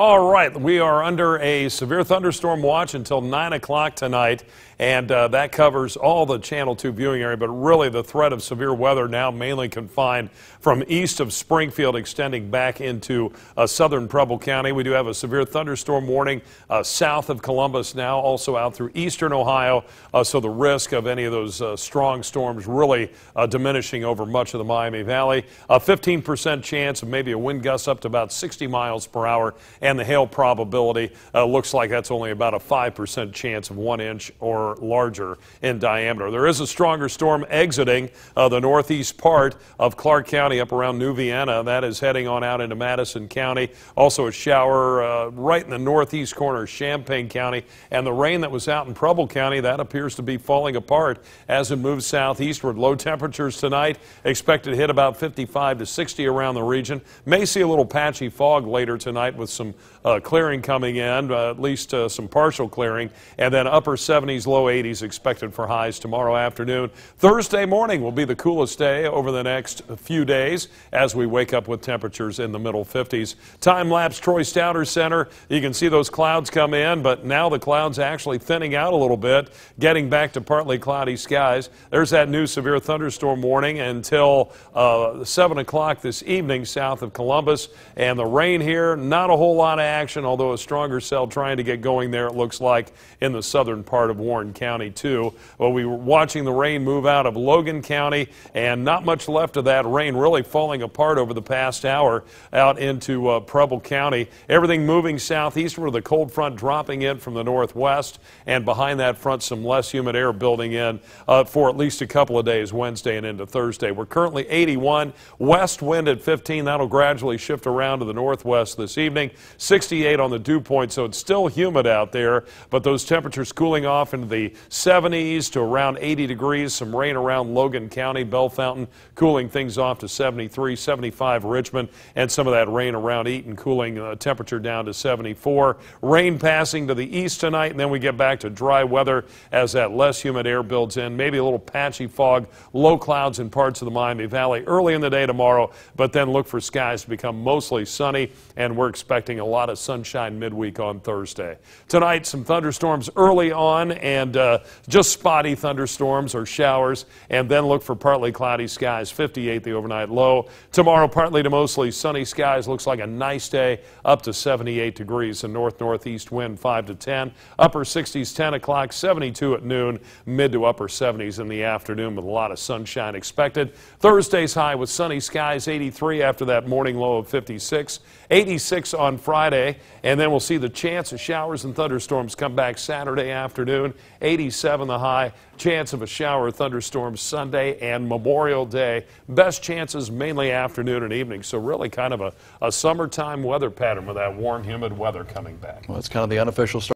All right, we are under a severe thunderstorm watch until 9 o'clock tonight, and uh, that covers all the Channel 2 viewing area, but really the threat of severe weather now mainly confined from east of Springfield, extending back into uh, southern Preble County. We do have a severe thunderstorm warning uh, south of Columbus now, also out through eastern Ohio, uh, so the risk of any of those uh, strong storms really uh, diminishing over much of the Miami Valley. A 15% chance of maybe a wind gust up to about 60 miles per hour and the hail probability uh, looks like that's only about a 5% chance of one inch or larger in diameter. There is a stronger storm exiting uh, the northeast part of Clark County up around New Vienna. That is heading on out into Madison County. Also a shower uh, right in the northeast corner of Champaign County. And the rain that was out in Preble County, that appears to be falling apart as it moves southeastward. Low temperatures tonight expected to hit about 55 to 60 around the region. May see a little patchy fog later tonight with some some uh, clearing coming in, uh, at least uh, some partial clearing, and then upper 70s, low 80s expected for highs tomorrow afternoon. Thursday morning will be the coolest day over the next few days as we wake up with temperatures in the middle 50s. Time lapse Troy Stouter Center. You can see those clouds come in, but now the clouds actually thinning out a little bit, getting back to partly cloudy skies. There's that new severe thunderstorm warning until uh, 7 o'clock this evening south of Columbus, and the rain here, not a whole lot of action, although a stronger cell trying to get going there, it looks like, in the southern part of Warren County, too. Well, we were watching the rain move out of Logan County, and not much left of that rain really falling apart over the past hour out into uh, Preble County. Everything moving southeastward with a cold front dropping in from the northwest, and behind that front, some less humid air building in uh, for at least a couple of days Wednesday and into Thursday. We're currently 81, west wind at 15. That'll gradually shift around to the northwest this evening. 68 on the dew point, so it's still humid out there, but those temperatures cooling off into the 70s to around 80 degrees. Some rain around Logan County, Bell Fountain, cooling things off to 73, 75 Richmond, and some of that rain around Eaton, cooling uh, temperature down to 74. Rain passing to the east tonight, and then we get back to dry weather as that less humid air builds in. Maybe a little patchy fog, low clouds in parts of the Miami Valley early in the day tomorrow, but then look for skies to become mostly sunny, and we're expecting getting a lot of sunshine midweek on Thursday. Tonight, some thunderstorms early on and uh, just spotty thunderstorms or showers, and then look for partly cloudy skies, 58 the overnight low. Tomorrow, partly to mostly sunny skies. Looks like a nice day, up to 78 degrees, and north northeast wind 5 to 10. Upper 60s, 10 o'clock, 72 at noon, mid to upper 70s in the afternoon with a lot of sunshine expected. Thursday's high with sunny skies, 83 after that morning low of 56. 86 on Friday, and then we'll see the chance of showers and thunderstorms come back Saturday afternoon. 87 the high, chance of a shower or thunderstorm Sunday and Memorial Day. Best chances mainly afternoon and evening, so really kind of a, a summertime weather pattern with that warm, humid weather coming back. Well, it's kind of the unofficial start.